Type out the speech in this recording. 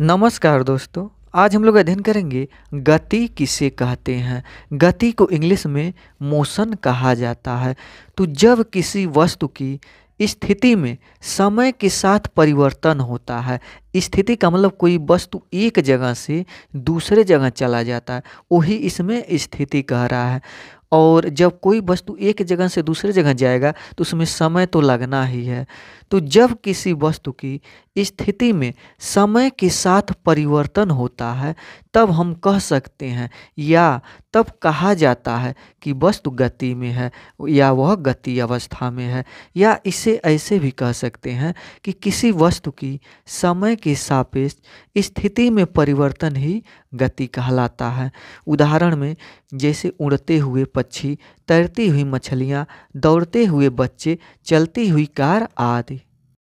नमस्कार दोस्तों आज हम लोग अध्ययन करेंगे गति किसे कहते हैं गति को इंग्लिश में मोशन कहा जाता है तो जब किसी वस्तु की स्थिति में समय के साथ परिवर्तन होता है स्थिति का मतलब कोई वस्तु एक जगह से दूसरे जगह चला जाता है वही इसमें स्थिति कह रहा है और जब कोई वस्तु एक जगह से दूसरे जगह जाएगा तो उसमें समय तो लगना ही है तो जब किसी वस्तु की स्थिति में समय के साथ परिवर्तन होता है तब हम कह सकते हैं या तब कहा जाता है कि वस्तु गति में है या वह गति अवस्था में है या इसे ऐसे भी कह सकते हैं कि किसी वस्तु की समय के सापेक्ष स्थिति में परिवर्तन ही गति कहलाता है उदाहरण में जैसे उड़ते हुए पक्षी तैरती हुई मछलियाँ दौड़ते हुए बच्चे चलती हुई कार आदि